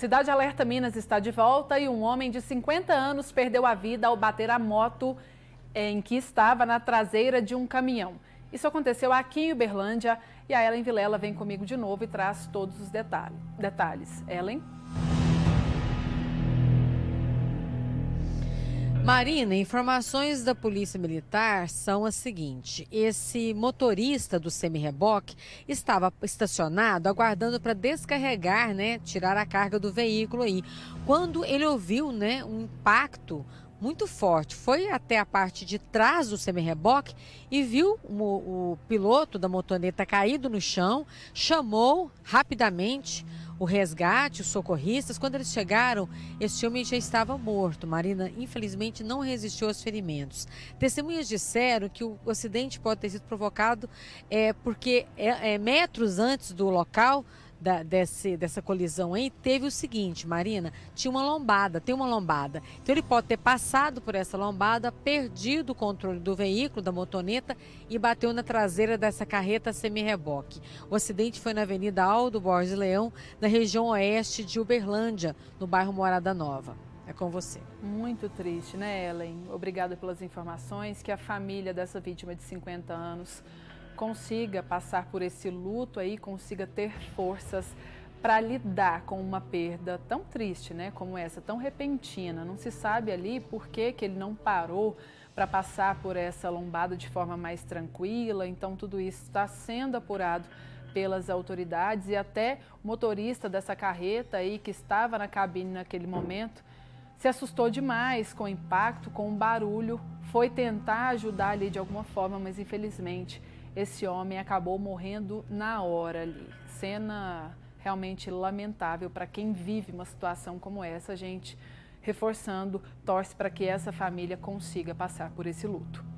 Cidade Alerta Minas está de volta e um homem de 50 anos perdeu a vida ao bater a moto em que estava na traseira de um caminhão. Isso aconteceu aqui em Uberlândia e a Ellen Vilela vem comigo de novo e traz todos os detalhes. Ellen? Marina, informações da Polícia Militar são as seguintes: esse motorista do semi-reboque estava estacionado aguardando para descarregar, né, tirar a carga do veículo aí. Quando ele ouviu, né, um impacto muito forte. Foi até a parte de trás do semi-reboque e viu o, o, piloto da motoneta caído no chão, chamou rapidamente o resgate, os socorristas, quando eles chegaram, este homem já estava morto. Marina, infelizmente, não resistiu aos ferimentos. Testemunhas disseram que o acidente pode ter sido provocado é, porque é, é, metros antes do local da, desse, dessa colisão aí, teve o seguinte, Marina, tinha uma lombada, tem uma lombada. Então ele pode ter passado por essa lombada, perdido o controle do veículo, da motoneta e bateu na traseira dessa carreta semi-reboque. O acidente foi na Avenida Aldo Borges Leão, na região oeste de Uberlândia, no bairro Morada Nova. É com você. Muito triste, né, Ellen? Obrigada pelas informações. Que a família dessa vítima de 50 anos consiga passar por esse luto aí, consiga ter forças para lidar com uma perda tão triste, né, como essa, tão repentina. Não se sabe ali por que, que ele não parou para passar por essa lombada de forma mais tranquila. Então, tudo isso está sendo apurado pelas autoridades e até o motorista dessa carreta aí que estava na cabine naquele momento se assustou demais com o impacto, com o barulho, foi tentar ajudar ali de alguma forma, mas infelizmente esse homem acabou morrendo na hora ali. Cena realmente lamentável para quem vive uma situação como essa, gente reforçando, torce para que essa família consiga passar por esse luto.